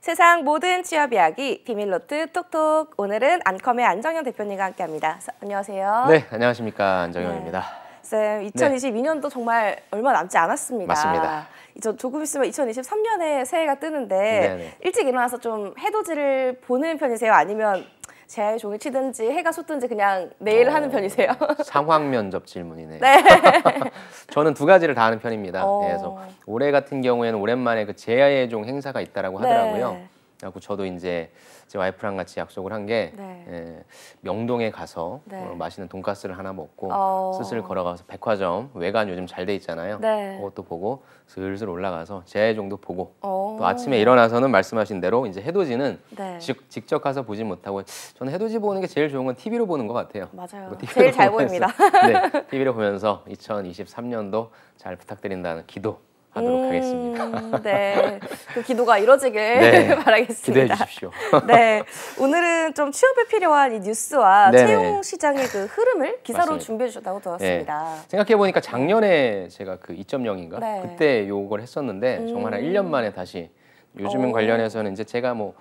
세상 모든 취업 이야기 비밀로트 톡톡 오늘은 안컴의 안정현 대표님과 함께합니다. 안녕하세요. 네, 안녕하십니까 안정현입니다. 네. 쌤, 2022년도 네. 정말 얼마 남지 않았습니다. 맞습니다. 저 조금 있으면 2023년에 새해가 뜨는데 네네. 네. 일찍 일어나서 좀 해돋이를 보는 편이세요? 아니면 재활 종이 치든지 해가 솟든지 그냥 매일 어, 하는 편이세요? 상황 면접 질문이네요. 네. 저는 두 가지를 다 하는 편입니다. 네, 어. 그래서 올해 같은 경우에는 오랜만에 그재의종 행사가 있다라고 하더라고요. 네. 하고 저도 이제 제 와이프랑 같이 약속을 한게 네. 예, 명동에 가서 네. 어, 맛있는 돈가스를 하나 먹고 슬슬 어. 걸어가서 백화점 외관 요즘 잘 돼 있잖아요. 네. 그것도 보고 슬슬 올라가서 제해정도 보고 어. 또 아침에 일어나서는 말씀하신 대로 이제 해돋이는 네. 직, 접 가서 보진 못하고 저는 해돋이 보는 게 제일 좋은 건 TV로 보는 것 같아요. 맞아요. 제일 보면서, 보입니다. 네, TV로 보면서 2023년도 잘 부탁드린다는 기도 하도록 음, 하겠습니다. 네, 그 기도가 이루어지길 네, 바라겠습니다. 기대해 주십시오. 네, 오늘은 좀 취업에 필요한 이 뉴스와 네네. 네. 채용 시장의 그 흐름을 기사로 준비해 주셨다고 들었습니다. 네. 생각해 보니까 작년에 제가 그 2.0인가 네. 그때 요걸 했었는데 음. 정말 한 1년 음. 만에 다시 요즘 은 어. 관련해서는 이제 제가 뭐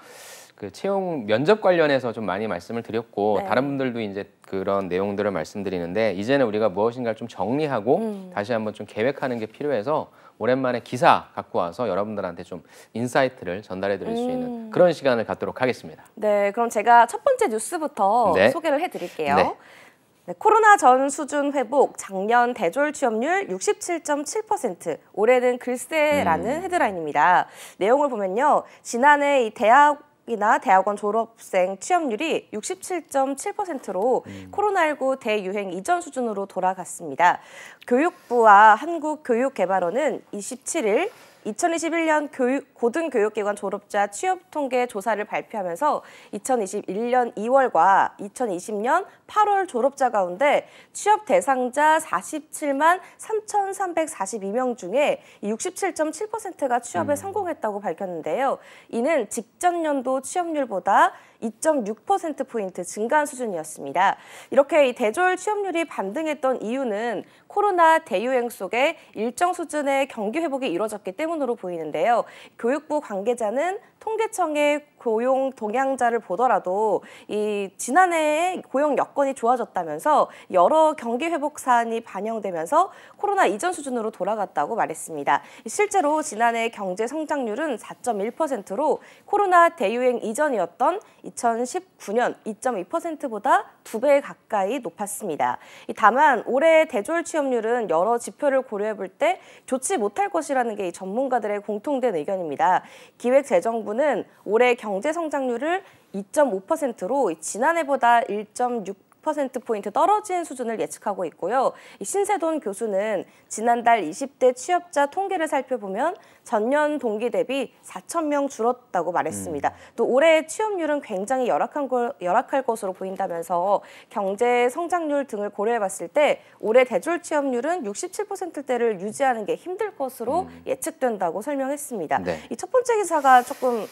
그 채용 면접 관련해서 좀 많이 말씀을 드렸고 네. 다른 분들도 이제 그런 내용들을 말씀드리는데 이제는 우리가 무엇인가를 좀 정리하고 음. 다시 한번 좀 계획하는 게 필요해서 오랜만에 기사 갖고 와서 여러분들한테 좀 인사이트를 전달해 드릴 음. 수 있는 음. 그런 시간을 갖도록 하겠습니다. 네, 그럼 제가 첫 번째 뉴스부터 네. 소개를 해 드릴게요. 네. 네, 코로나 전 수준 회복, 작년 대졸 취업률 67.7%, 올해는 글쎄라는 음. 헤드라인입니다. 내용을 보면요. 지난해 이 대학 이나 대학원 졸업생 취업률이 67.7%로 음. 코로나19 대유행 이전 수준으로 돌아갔습니다. 교육부와 한국교육개발원은 27일 2021년 교육, 고등교육기관 졸업자 취업통계 조사를 발표하면서 2021년 2월과 2020년 8월 졸업자 가운데 취업 대상자 47만 3,342명 중에 67.7%가 취업에 음. 성공했다고 밝혔는데요. 이는 직전 연도 취업률보다 2.6%포인트 증가한 수준이었습니다. 이렇게 대졸 취업률이 반등했던 이유는 코로나 대유행 속에 일정 수준의 경기 회복이 이루어졌기 때문으로 보이는데요. 교육부 관계자는 통계청의 고용 동향자를 보더라도 이 지난해에 고용 여건이 좋아졌다면서 여러 경기 회복 사안이 반영되면서 코로나 이전 수준으로 돌아갔다고 말했습니다. 실제로 지난해 경제 성장률은 4.1%로 코로나 대유행 이전이었던 2019년 2.2%보다 두 배 가까이 높았습니다. 다만 올해 대졸 취업률은 여러 지표를 고려해 볼 때 좋지 못할 것이라는 게 전문가들의 공통된 의견입니다. 기획재정부는 올해 경 경제 성장률을 2.5%로 지난해보다 1.6 퍼센트포인트 떨어진 수준을 예측하고 있고요. 신세돈 교수는 지난달 20대 취업자 통계를 살펴보면 전년 동기 대비 4천 명 줄었다고 말했습니다. 음. 또 올해 취업률은 굉장히 열악한 걸, 열악할 것으로 보인다면서 경제 성장률 등을 고려해봤을 때 올해 대졸 취업률은 67%대를 유지하는 게 힘들 것으로 음. 예측된다고 설명했습니다. 네. 이첫 번째 기사가 조금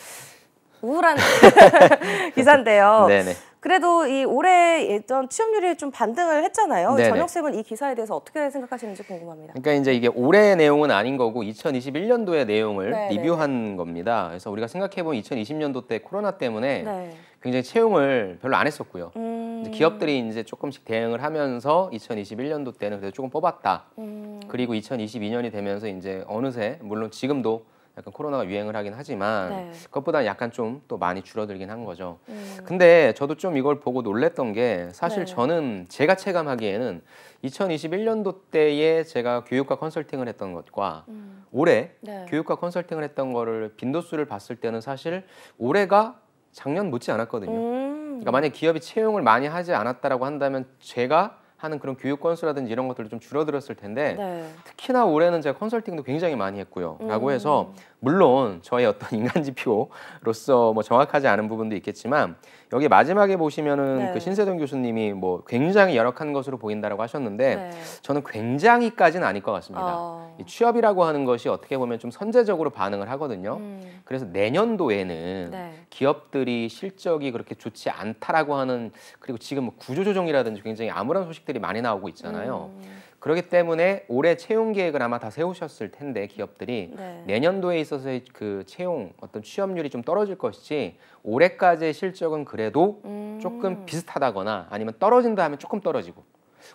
우울한 기사인데요. 네네. 그래도 이 올해 일단 취업률이 좀 반등을 했잖아요. 전역쌤은 이 기사에 대해서 어떻게 생각하시는지 궁금합니다. 그러니까 이제 이게 올해 내용은 아닌 거고 2021년도의 내용을 네네. 네. 리뷰한 겁니다. 그래서 우리가 생각해보면 2020년도 때 코로나 때문에 네. 굉장히 채용을 별로 안 했었고요. 음... 이제 기업들이 이제 조금씩 대응을 하면서 2021년도 때는 그래도 조금 뽑았다. 음... 그리고 2022년이 되면서 이제 어느새 물론 지금도 약간 코로나가 유행을 하긴 하지만 네. 그것보다 약간 좀 또 많이 줄어들긴 한 거죠. 음. 근데 저도 좀 이걸 보고 놀랬던 게 사실 네. 저는 제가 체감하기에는 2021년도 때에 제가 교육과 컨설팅을 했던 것과 음. 올해 네. 교육과 컨설팅을 했던 거를 빈도수를 봤을 때는 사실 올해가 작년 못지 않았거든요. 음. 그러니까 만약 기업이 채용을 많이 하지 않았다라고 한다면 제가 하는 그런 교육 건수라든지 이런 것들도 좀 줄어들었을 텐데 네. 특히나 올해는 제가 컨설팅도 굉장히 많이 했고요. 음. 라고 해서 음. 물론 저의 어떤 인간 지표로서 뭐 정확하지 않은 부분도 있겠지만 여기 마지막에 보시면은 그 네. 그 신세동 교수님이 뭐 굉장히 열악한 것으로 보인다라고 하셨는데 네. 저는 굉장히까지는 아닐 것 같습니다. 어. 이 취업이라고 하는 것이 어떻게 보면 좀 선제적으로 반응을 하거든요. 음. 그래서 내년도에는 네. 기업들이 실적이 그렇게 좋지 않다라고 하는 그리고 지금 뭐 구조조정이라든지 굉장히 암울한 소식들이 많이 나오고 있잖아요. 음. 그렇기 때문에 올해 채용 계획을 아마 다 세우셨을 텐데 기업들이 네. 내년도에 있어서의 그 채용 어떤 취업률이 좀 떨어질 것이지 올해까지의 실적은 그래도 음. 조금 비슷하다거나 아니면 떨어진다 하면 조금 떨어지고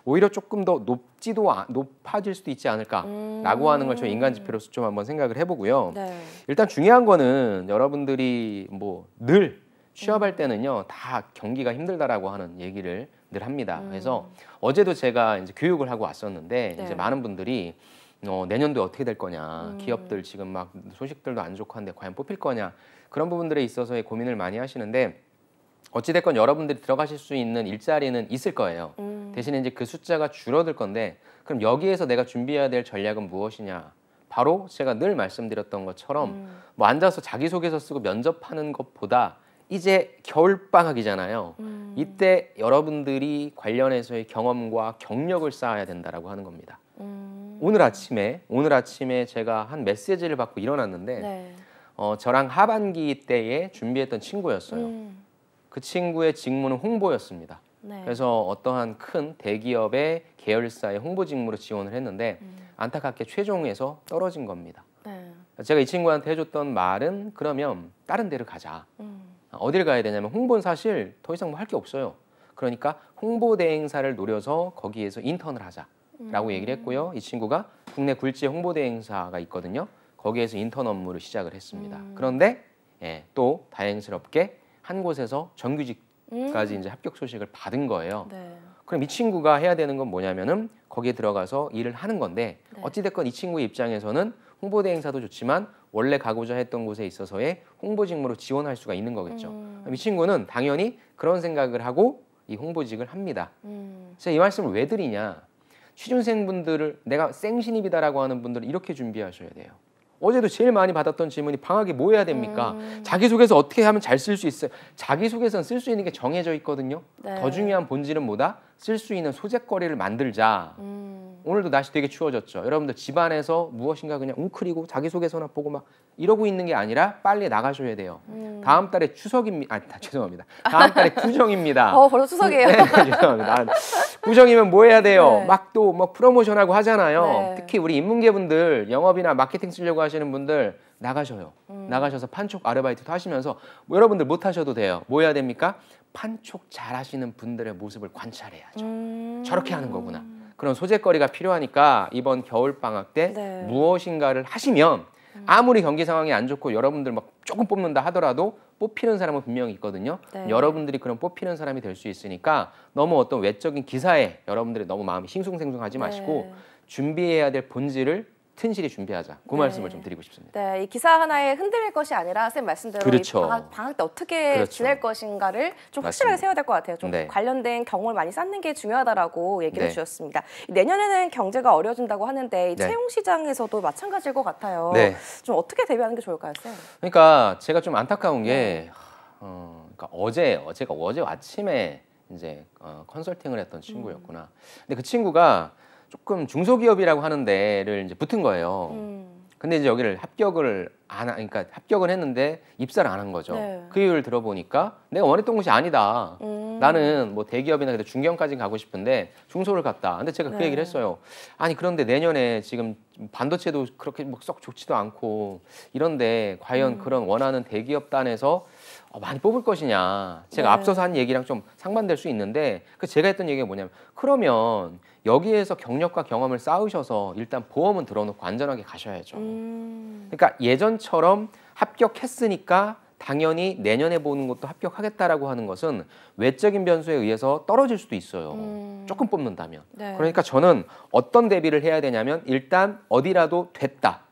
오히려 조금 더 높지도 아, 높아질 수도 있지 않을까라고 음. 하는 걸 저 인간 지표로서 좀 한번 생각을 해보고요. 네. 일단 중요한 거는 여러분들이 뭐 늘 취업할 음. 때는요 다 경기가 힘들다라고 하는 얘기를 늘 합니다. 음. 그래서 어제도 제가 이제 교육을 하고 왔었는데 네. 이제 많은 분들이 어, 내년도 어떻게 될 거냐, 음. 기업들 지금 막 소식들도 안 좋고 한데 과연 뽑힐 거냐 그런 부분들에 있어서의 고민을 많이 하시는데 어찌됐건 여러분들이 들어가실 수 있는 일자리는 있을 거예요. 음. 대신에 이제 그 숫자가 줄어들 건데 그럼 여기에서 내가 준비해야 될 전략은 무엇이냐? 바로 제가 늘 말씀드렸던 것처럼 음. 뭐 앉아서 자기소개서 쓰고 면접하는 것보다 이제 겨울방학이잖아요. 음. 이때 여러분들이 관련해서의 경험과 경력을 쌓아야 된다라고 하는 겁니다. 음. 오늘 아침에 오늘 아침에 제가 한 메시지를 받고 일어났는데 네. 어, 저랑 하반기 때에 준비했던 친구였어요. 음. 그 친구의 직무는 홍보였습니다. 네. 그래서 어떠한 큰 대기업의 계열사의 홍보 직무로 지원을 했는데 음. 안타깝게 최종에서 떨어진 겁니다. 네. 제가 이 친구한테 해줬던 말은 그러면 다른 데를 가자. 음. 어디를 가야 되냐면 홍보는 사실 더 이상 뭐 할 게 없어요. 그러니까 홍보 대행사를 노려서 거기에서 인턴을 하자라고 음. 얘기를 했고요. 이 친구가 국내 굴지 의 홍보 대행사가 있거든요. 거기에서 인턴 업무를 시작을 했습니다. 음. 그런데 예, 또 다행스럽게 한 곳에서 정규직까지 음. 이제 합격 소식을 받은 거예요. 네. 그럼 이 친구가 해야 되는 건 뭐냐면은 거기에 들어가서 일을 하는 건데 네. 어찌됐건 이친구 입장에서는 홍보 대행사도 좋지만 원래 가고자 했던 곳에 있어서의 홍보 직무로 지원할 수가 있는 거겠죠. 음. 이 친구는 당연히 그런 생각을 하고 이 홍보직을 합니다. 음. 제가 이 말씀을 왜 드리냐? 취준생분들을 내가 생신입이다라고 하는 분들은 이렇게 준비하셔야 돼요. 어제도 제일 많이 받았던 질문이 방학에 뭐 해야 됩니까? 음. 자기소개서 어떻게 하면 잘 쓸 수 있어요? 자기소개서는 쓸 수 있는 게 정해져 있거든요. 네. 더 중요한 본질은 뭐다? 쓸수 있는 소재거리를 만들자. 음. 오늘도 날씨 되게 추워졌죠. 여러분들 집안에서 무엇인가 그냥 웅크리고 자기소개서나 보고 막 이러고 있는 게 아니라 빨리 나가셔야 돼요. 음. 다음 달에 추석입니다. 아, 죄송합니다. 다음 달에 구정입니다. 어, 벌써 추석이에요. 네, 네 죄송합니다. 아, 구정이면 뭐 해야 돼요? 네. 막또막 뭐 프로모션하고 하잖아요. 네. 특히 우리 인문계분들, 영업이나 마케팅 쓰려고 하시는 분들 나가셔요. 음. 나가셔서 판촉 아르바이트도 하시면서 뭐 여러분들 못 하셔도 돼요. 뭐 해야 됩니까? 판촉 잘 하시는 분들의 모습을 관찰해야죠. 음. 저렇게 하는 거구나. 그런 소재거리가 필요하니까 이번 겨울 방학 때 네. 무엇인가를 하시면 음. 아무리 경기 상황이 안 좋고 여러분들 막 조금 뽑는다 하더라도 뽑히는 사람은 분명히 있거든요. 네. 여러분들이 그런 뽑히는 사람이 될 수 있으니까 너무 어떤 외적인 기사에 여러분들이 너무 마음이 싱숭생숭하지 네. 마시고 네. 준비해야 될 본질을 튼실히 준비하자. 그 네. 말씀을 좀 드리고 싶습니다. 네, 이 기사 하나에 흔들릴 것이 아니라 쌤 말씀대로 그렇죠. 방학, 방학, 때 어떻게 그렇죠. 지낼 것인가를 좀 확실하게 세워야 될 것 같아요. 좀 네. 관련된 경험을 많이 쌓는 게 중요하다라고 얘기를 네. 주셨습니다. 내년에는 경제가 어려진다고 하는데 이 네. 채용 시장에서도 마찬가지일 것 같아요. 네. 좀 어떻게 대비하는 게 좋을까요, 쌤? 그러니까 제가 좀 안타까운 게 네. 어, 그러니까 어제 제가 어제 아침에 이제 어, 컨설팅을 했던 친구였구나. 음. 근데 그 친구가 조금 중소기업이라고 하는 데를 이제 붙은 거예요. 음. 근데 이제 여기를 합격을 안, 하, 그러니까 합격은 했는데 입사를 안 한 거죠. 네. 그 이유를 들어보니까 내가 원했던 곳이 아니다. 음. 나는 뭐 대기업이나 중견까지 가고 싶은데 중소를 갔다. 근데 제가 그 네. 그 얘기를 했어요. 아니 그런데 내년에 지금 반도체도 그렇게 막썩 좋지도 않고 이런데 과연 음. 그런 원하는 대기업 단에서 어, 많이 뽑을 것이냐 제가 네. 앞서서 한 얘기랑 좀 상반될 수 있는데 그 제가 했던 얘기가 뭐냐면 그러면 여기에서 경력과 경험을 쌓으셔서 일단 보험은 들어놓고 안전하게 가셔야죠 음. 그러니까 예전처럼 합격했으니까 당연히 내년에 보는 것도 합격하겠다라고 하는 것은 외적인 변수에 의해서 떨어질 수도 있어요 음. 조금 뽑는다면 네. 그러니까 저는 어떤 대비를 해야 되냐면 일단 어디라도 됐다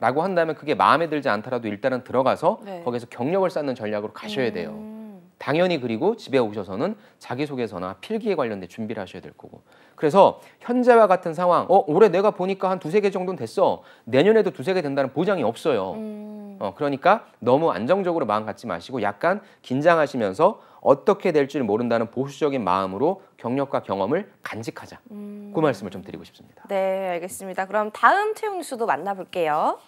라고 한다면 그게 마음에 들지 않더라도 일단은 들어가서 네. 거기서 경력을 쌓는 전략으로 가셔야 음. 돼요. 음. 당연히 그리고 집에 오셔서는 자기소개서나 필기에 관련된 준비를 하셔야 될 거고. 그래서 현재와 같은 상황, 어, 올해 내가 보니까 한 두세 개 정도는 됐어. 내년에도 두세 개 된다는 보장이 없어요. 음. 어, 그러니까 너무 안정적으로 마음 갖지 마시고 약간 긴장하시면서 어떻게 될지를 모른다는 보수적인 마음으로 경력과 경험을 간직하자. 그 음... 그 말씀을 좀 드리고 싶습니다. 네, 알겠습니다. 그럼 다음 채용 뉴스도 만나볼게요.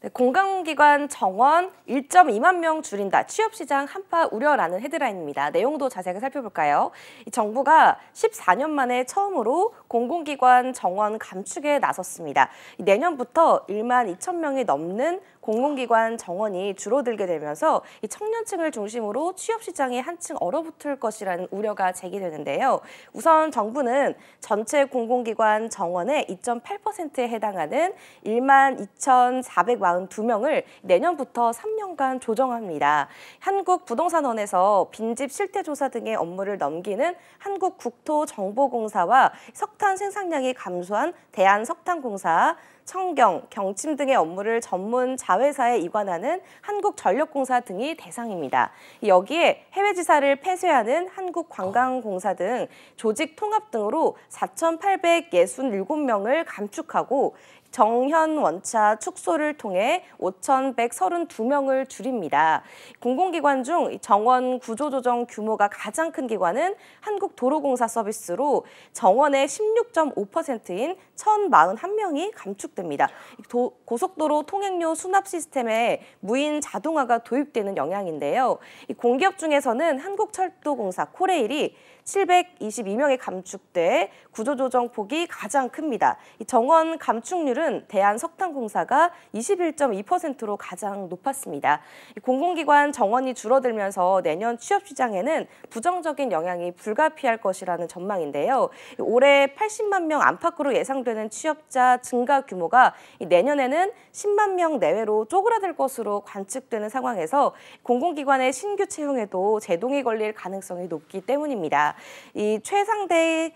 네, 공공기관 정원 1.2만 명 줄인다. 취업시장 한파 우려라는 헤드라인입니다. 내용도 자세하게 살펴볼까요? 정부가 14년 만에 처음으로 공공기관 정원 감축에 나섰습니다. 내년부터 1만 2천 명이 넘는 공공기관 정원이 줄어들게 되면서 이 청년층을 중심으로 취업 시장이 한층 얼어붙을 것이라는 우려가 제기되는데요. 우선 정부는 전체 공공기관 정원의 2.8%에 해당하는 1만 2,442명을 내년부터 3년간 조정합니다. 한국부동산원에서 빈집 실태조사 등의 업무를 넘기는 한국국토정보공사와 석탄 생산량이 감소한 대한석탄공사, 청경, 경침 등의 업무를 전문 자회사에 이관하는 한국전력공사 등이 대상입니다. 여기에 해외지사를 폐쇄하는 한국관광공사 등 조직 통합 등으로 4,867명을 감축하고 정현 원차 축소를 통해 5,132명을 줄입니다. 공공기관 중 정원 구조조정 규모가 가장 큰 기관은 한국도로공사 서비스로 정원의 16.5%인 1,041명이 감축됩니다. 도, 고속도로 통행료 수납 시스템에 무인 자동화가 도입되는 영향인데요. 공기업 중에서는 한국철도공사 코레일이 722명에 감축돼 구조조정 폭이 가장 큽니다. 이 정원 감축률은 대한석탄공사가 21.2%로 가장 높았습니다. 이 공공기관 정원이 줄어들면서 내년 취업시장에는 부정적인 영향이 불가피할 것이라는 전망인데요. 올해 80만 명 안팎으로 예상되는 취업자 증가 규모가 내년에는 10만 명 내외로 쪼그라들 것으로 관측되는 상황에서 공공기관의 신규 채용에도 제동이 걸릴 가능성이 높기 때문입니다. 이 최상대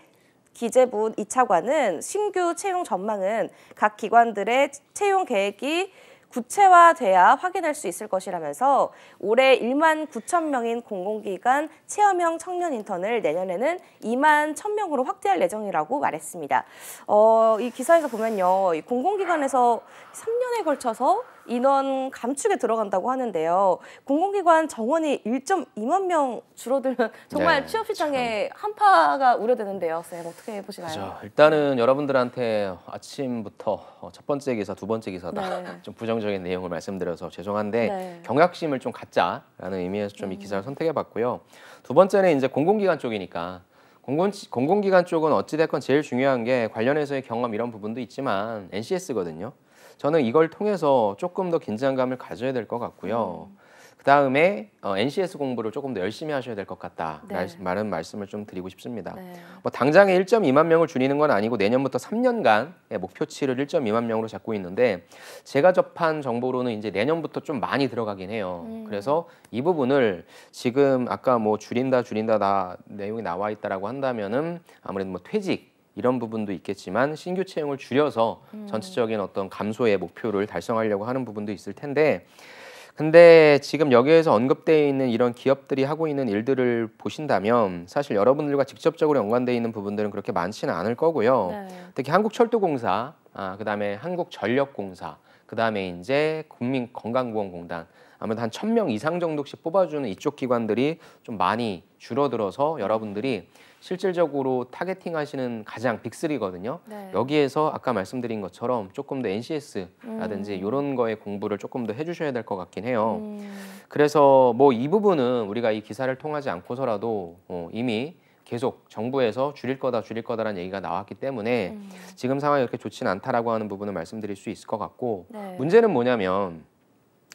기재부 이차관은 신규 채용 전망은 각 기관들의 채용 계획이 구체화돼야 확인할 수 있을 것이라면서 올해 1만 9천 명인 공공기관 체험형 청년 인턴을 내년에는 2만 1천 명으로 확대할 예정이라고 말했습니다. 어, 이 기사에서 보면요. 공공기관에서 3년에 걸쳐서 인원 감축에 들어간다고 하는데요. 공공기관 정원이 1.2만 명 줄어들면 정말 네, 취업 시장에 한파가 우려되는데요. 쌤 어떻게 보시나요? 그렇죠. 일단은 여러분들한테 아침부터 어, 첫 번째 기사, 두 번째 기사다 네. 좀 부정적인 내용을 말씀드려서 죄송한데 네. 경각심을 좀 갖자라는 의미에서 좀이 음. 기사를 선택해봤고요. 두 번째는 이제 공공기관 쪽이니까 공공, 기관 쪽은 어찌됐건 제일 중요한 게 관련해서의 경험 이런 부분도 있지만 NCS거든요. 저는 이걸 통해서 조금 더 긴장감을 가져야 될 것 같고요. 음. 그 다음에 어, NCS 공부를 조금 더 열심히 하셔야 될 것 같다. 라는 네. 은 말씀을 좀 드리고 싶습니다. 네. 뭐 당장에 1.2만 명을 줄이는 건 아니고 내년부터 3년간의 목표치를 1.2만 명으로 잡고 있는데 제가 접한 정보로는 이제 내년부터 좀 많이 들어가긴 해요. 음. 그래서 이 부분을 지금 아까 뭐 줄인다 줄인다 다 내용이 나와 있다라고 한다면은 아무래도 뭐 퇴직 이런 부분도 있겠지만 신규 채용을 줄여서 음. 전체적인 어떤 감소의 목표를 달성하려고 하는 부분도 있을 텐데 근데 지금 여기에서 언급되어 있는 이런 기업들이 하고 있는 일들을 보신다면 사실 여러분들과 직접적으로 연관되어 있는 부분들은 그렇게 많지는 않을 거고요. 네. 특히 한국철도공사, 아, 그다음에 한국전력공사, 그다음에 이제 국민건강보험공단 아무래도 한 천 명 이상 정도씩 뽑아주는 이쪽 기관들이 좀 많이 줄어들어서 여러분들이 실질적으로 타겟팅하시는 가장 빅3거든요. 네. 여기에서 아까 말씀드린 것처럼 조금 더 NCS라든지 음. 이런 거에 공부를 조금 더 해주셔야 될 것 같긴 해요. 음. 그래서 뭐 이 부분은 우리가 이 기사를 통하지 않고서라도 어, 이미 계속 정부에서 줄일 거다 줄일 거다라는 얘기가 나왔기 때문에 음. 지금 상황이 그렇게 좋지는 않다라고 하는 부분을 말씀드릴 수 있을 것 같고 네. 문제는 뭐냐면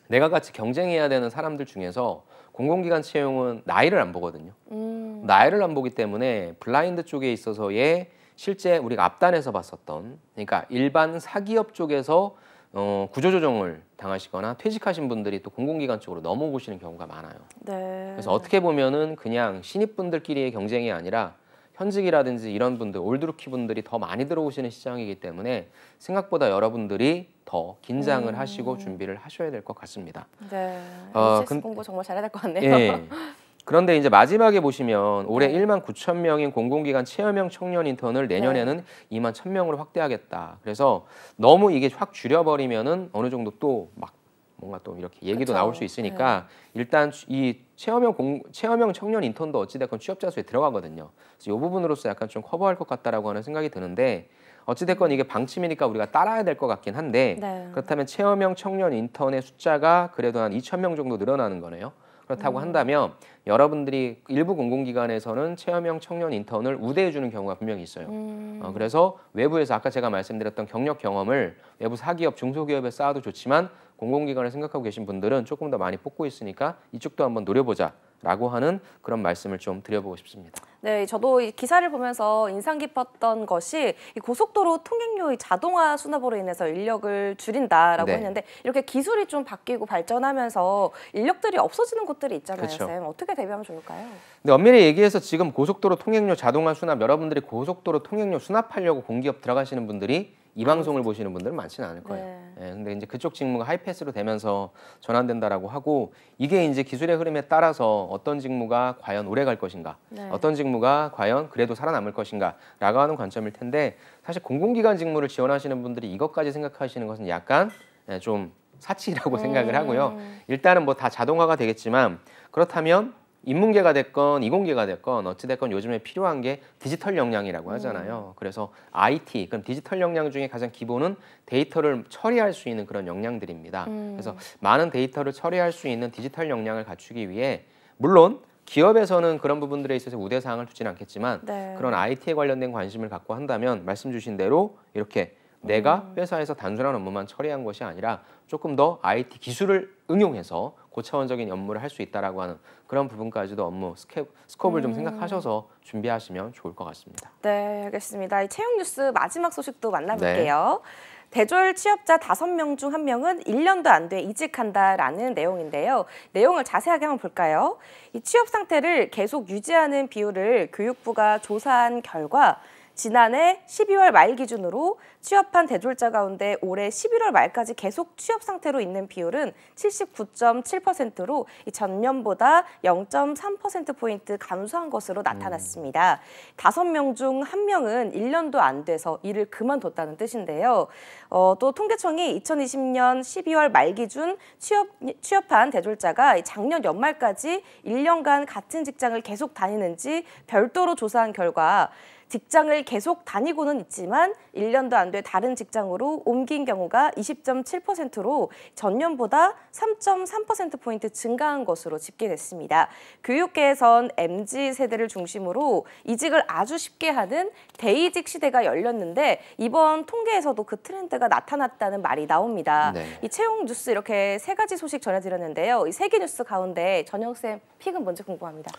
내가 같이 경쟁해야 되는 사람들 중에서 공공기관 채용은 나이를 안 보거든요. 음. 나이를 안 보기 때문에 블라인드 쪽에 있어서의 실제 우리가 앞단에서 봤었던 그러니까 일반 사기업 쪽에서 어, 구조조정을 당하시거나 퇴직하신 분들이 또 공공기관 쪽으로 넘어오시는 경우가 많아요. 네. 그래서 어떻게 보면은 그냥 신입분들끼리의 경쟁이 아니라 현직이라든지 이런 분들, 올드루키 분들이 더 많이 들어오시는 시장이기 때문에 생각보다 여러분들이 더 긴장을 음. 하시고 준비를 하셔야 될 것 같습니다. 네. 어, 뭐 근... 공부 정말 잘해야 될 것 같네요. 예. 그런데 이제 마지막에 보시면 올해 네. 1만 9천 명인 공공기관 체험형 청년 인턴을 네. 내년에는 네. 2만 1천 명으로 확대하겠다. 그래서 너무 이게 확 줄여버리면은 어느 정도 또 막 뭔가 또 이렇게 얘기도 그쵸. 나올 수 있으니까 네. 일단 이 체험형 공, 체험형 청년 인턴도 어찌됐건 취업자 수에 들어가거든요. 그래서 이 부분으로서 약간 좀 커버할 것 같다라고 하는 생각이 드는데 어찌됐건 이게 방침이니까 우리가 따라야 될 것 같긴 한데 네. 그렇다면 체험형 청년 인턴의 숫자가 그래도 한 2천 명 정도 늘어나는 거네요. 그렇다고 음. 한다면 여러분들이 일부 공공기관에서는 체험형 청년 인턴을 우대해주는 경우가 분명히 있어요. 음. 어, 그래서 외부에서 아까 제가 말씀드렸던 경력 경험을 외부 사기업, 중소기업에 쌓아도 좋지만 공공기관을 생각하고 계신 분들은 조금 더 많이 뽑고 있으니까 이쪽도 한번 노려보자. 라고 하는 그런 말씀을 좀 드려보고 싶습니다. 네, 저도 이 기사를 보면서 인상 깊었던 것이 이 고속도로 통행료의 자동화 수납으로 인해서 인력을 줄인다라고 네. 했는데 이렇게 기술이 좀 바뀌고 발전하면서 인력들이 없어지는 곳들이 있잖아요, 그쵸. 그렇죠. 쌤. 어떻게 대비하면 좋을까요? 근데 엄밀히 얘기해서 지금 고속도로 통행료 자동화 수납 여러분들이 고속도로 통행료 수납하려고 공기업 들어가시는 분들이 이 방송을 보시는 분들은 많지는 않을 거예요. 네. 예, 근데 이제 그쪽 직무가 하이패스로 되면서 전환된다라고 하고 이게 이제 기술의 흐름에 따라서 어떤 직무가 과연 오래 갈 것인가, 네. 어떤 직무가 과연 그래도 살아남을 것인가라고 하는 관점일 텐데 사실 공공기관 직무를 지원하시는 분들이 이것까지 생각하시는 것은 약간 예, 좀 사치라고 음. 생각을 하고요. 일단은 뭐 다 자동화가 되겠지만 그렇다면 인문계가 됐건 이공계가 됐건 어찌됐건 요즘에 필요한 게 디지털 역량이라고 음. 하잖아요. 음. 그래서 IT, 그럼 디지털 역량 중에 가장 기본은 데이터를 처리할 수 있는 그런 역량들입니다. 음. 그래서 많은 데이터를 처리할 수 있는 디지털 역량을 갖추기 위해 물론 기업에서는 그런 부분들에 있어서 우대사항을 주진 않겠지만 네. 그런 IT에 관련된 관심을 갖고 한다면 말씀 주신 대로 이렇게 내가 음. 회사에서 단순한 업무만 처리한 것이 아니라 조금 더 IT 기술을 응용해서 고차원적인 업무를 할 수 있다라고 하는 그런 부분까지도 업무 스케, 스콥을 음. 좀 생각하셔서 준비하시면 좋을 것 같습니다. 네, 알겠습니다. 이 채용 뉴스 마지막 소식도 만나볼게요. 네. 대졸 취업자 다명중 한명은 일년도 안 돼 이직한다라는 내용인데요. 내용을 자세하게 한번 볼까요? 이 취업 상태를 계속 유지하는 비율을 교육부가 조사한 결과 지난해 12월 말 기준으로 취업한 대졸자 가운데 올해 11월 말까지 계속 취업 상태로 있는 비율은 79.7%로 전년보다 0.3%포인트 감소한 것으로 음. 나타났습니다. 다섯 명 중 한명은 1년도 안 돼서 일을 그만뒀다는 뜻인데요. 어, 또 통계청이 2020년 12월 말 기준 취업, 취업한 대졸자가 작년 연말까지 1년간 같은 직장을 계속 다니는지 별도로 조사한 결과 직장을 계속 다니고는 있지만 1년도 안 돼 다른 직장으로 옮긴 경우가 20.7%로 전년보다 3.3%포인트 증가한 것으로 집계됐습니다. 교육계에선 MZ세대를 중심으로 이직을 아주 쉽게 하는 대이직 시대가 열렸는데 이번 통계에서도 그 트렌드가 나타났다는 말이 나옵니다. 네. 이 채용 뉴스 이렇게 세 가지 소식 전해드렸는데요. 이 세 개 뉴스 가운데 전영쌤 픽은 뭔지 궁금합니다.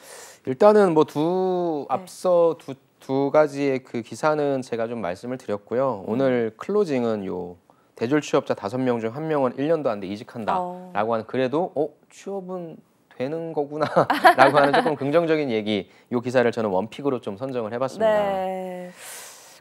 일단은 뭐두 네. 앞서 네. 두두 가지의 그 기사는 제가 좀 말씀을 드렸고요. 음. 오늘 클로징은 요 대졸 취업자 다섯 명 중 한 명은 일년도 안 돼 이직한다라고 어. 하는 그래도 어 취업은 되는 거구나라고 하는 조금 긍정적인 얘기 요 기사를 저는 원픽으로 좀 선정을 해봤습니다. 네.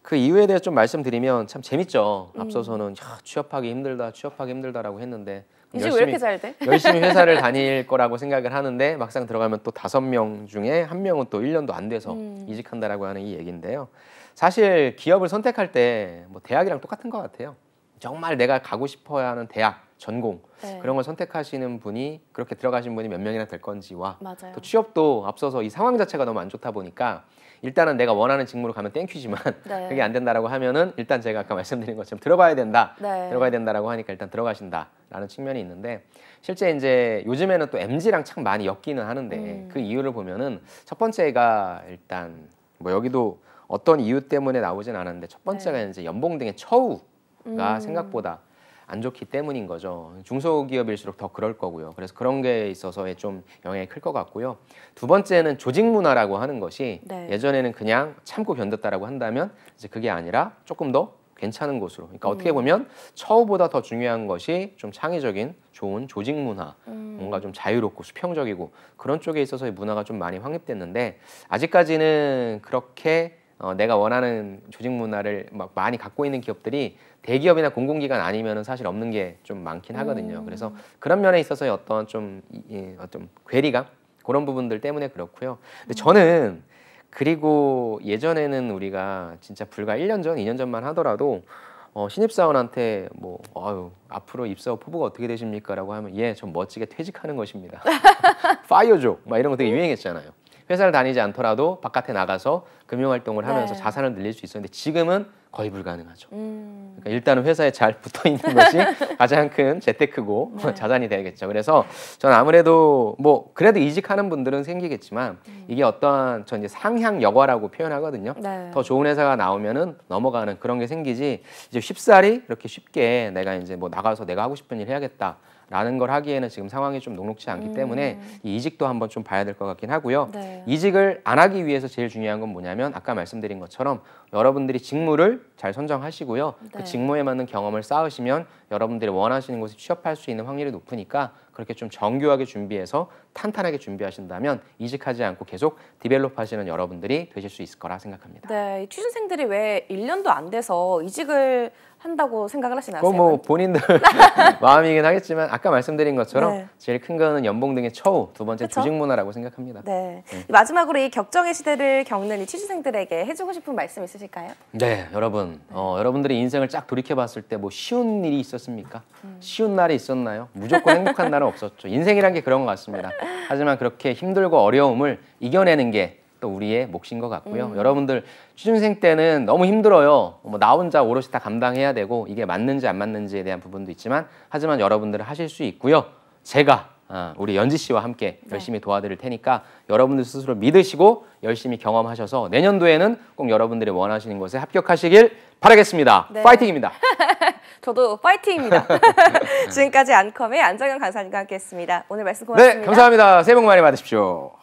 그 이유에 대해 좀 말씀드리면 참 재밌죠. 음. 앞서서는 야, 취업하기 힘들다, 취업하기 힘들다라고 했는데 이제 왜 이렇게 잘 돼? 열심히 회사를 다닐 거라고 생각을 하는데 막상 들어가면 또 다섯 명 중에 한 명은 또 1년도 안 돼서 음. 이직한다라고 하는 이 얘기인데요. 사실 기업을 선택할 때 뭐 대학이랑 똑같은 것 같아요. 정말 내가 가고 싶어야 하는 대학 전공 네. 그런 걸 선택하시는 분이 그렇게 들어가신 분이 몇 명이나 될 건지와 맞아요. 또 취업도 앞서서 이 상황 자체가 너무 안 좋다 보니까 일단은 내가 원하는 직무로 가면 땡큐지만 네. 그게 안 된다라고 하면은 일단 제가 아까 말씀드린 것처럼 들어봐야 된다 네. 들어가야 된다라고 하니까 일단 들어가신다라는 측면이 있는데 실제 이제 요즘에는 또 MZ랑 참 많이 엮이는 하는데 음. 그 이유를 보면은 첫 번째가 일단 뭐 여기도 어떤 이유 때문에 나오진 않았는데 첫 번째가 네. 이제 연봉 등의 처우가 음. 생각보다 안 좋기 때문인 거죠. 중소기업일수록 더 그럴 거고요. 그래서 그런 게 있어서의 좀 영향이 클 것 같고요. 두 번째는 조직 문화라고 하는 것이 네. 예전에는 그냥 참고 견뎠다라고 한다면 이제 그게 아니라 조금 더 괜찮은 곳으로. 그러니까 음. 어떻게 보면 처우보다 더 중요한 것이 좀 창의적인 좋은 조직 문화, 음. 뭔가 좀 자유롭고 수평적이고 그런 쪽에 있어서의 문화가 좀 많이 확립됐는데 아직까지는 그렇게 어, 내가 원하는 조직 문화를 막 많이 갖고 있는 기업들이 대기업이나 공공기관 아니면 사실 없는 게 좀 많긴 하거든요. 음. 그래서 그런 면에 있어서의 어떤 좀 예, 어떤 괴리감 그런 부분들 때문에 그렇고요. 근데 저는 그리고 예전에는 우리가 진짜 불과 1년 전, 2년 전만 하더라도 어, 신입사원한테 뭐 아유 앞으로 입사후 포부가 어떻게 되십니까라고 하면 예, 전 멋지게 퇴직하는 것입니다. 파이어족 막 이런 거 되게 유행했잖아요. 회사를 다니지 않더라도 바깥에 나가서 금융활동을 하면서 네. 자산을 늘릴 수 있었는데 지금은 거의 불가능하죠. 음. 그러니까 일단은 회사에 잘 붙어 있는 것이 가장 큰 재테크고 네. 자산이 되겠죠. 그래서 저는 아무래도 뭐 그래도 이직하는 분들은 생기겠지만 음. 이게 어떠한 저 이제 상향 여과라고 표현하거든요. 네. 더 좋은 회사가 나오면은 넘어가는 그런 게 생기지 이제 쉽사리 이렇게 쉽게 내가 이제 뭐 나가서 내가 하고 싶은 일 해야겠다. 라는 걸 하기에는 지금 상황이 좀 녹록치 않기 음. 때문에 이 이직도 한번 좀 봐야 될 것 같긴 하고요. 네. 이직을 안 하기 위해서 제일 중요한 건 뭐냐면 아까 말씀드린 것처럼 여러분들이 직무를 잘 선정하시고요. 그 네. 그 직무에 맞는 경험을 쌓으시면 여러분들이 원하시는 곳에 취업할 수 있는 확률이 높으니까 그렇게 좀 정교하게 준비해서 탄탄하게 준비하신다면 이직하지 않고 계속 디벨롭 하시는 여러분들이 되실 수 있을 거라 생각합니다. 네, 취준생들이 왜 1년도 안 돼서 이직을 한다고 생각을 하시나요? 그뭐 본인들 마음이긴 하겠지만 아까 말씀드린 것처럼 네. 제일 큰 거는 연봉 등의 처우, 두 번째 그쵸? 조직 문화라고 생각합니다. 네. 네. 마지막으로 이 격정의 시대를 겪는 이 취준생들에게 해주고 싶은 말씀 있으실까요? 네, 여러분. 네. 어, 여러분들이 인생을 쫙 돌이켜봤을 때 뭐 쉬운 일이 있었습니까? 음. 쉬운 날이 있었나요? 무조건 행복한 날은 없었죠. 인생이란 게 그런 것 같습니다. 하지만 그렇게 힘들고 어려움을 이겨내는 게또 우리의 몫인 것 같고요. 음. 여러분들 취준생 때는 너무 힘들어요. 뭐 나 혼자 오롯이 다 감당해야 되고 이게 맞는지 안 맞는지에 대한 부분도 있지만 하지만 여러분들은 하실 수 있고요. 제가 아, 우리 연지 씨와 함께 네. 열심히 도와드릴 테니까 여러분들 스스로 믿으시고 열심히 경험하셔서 내년도에는 꼭 여러분들이 원하시는 곳에 합격하시길 바라겠습니다. 네. 파이팅입니다. 저도 파이팅입니다. 지금까지 안컴의 안정현 간사님과 함께했습니다. 오늘 말씀 네, 고맙습니다. 네, 감사합니다. 새해 복 많이 받으십시오.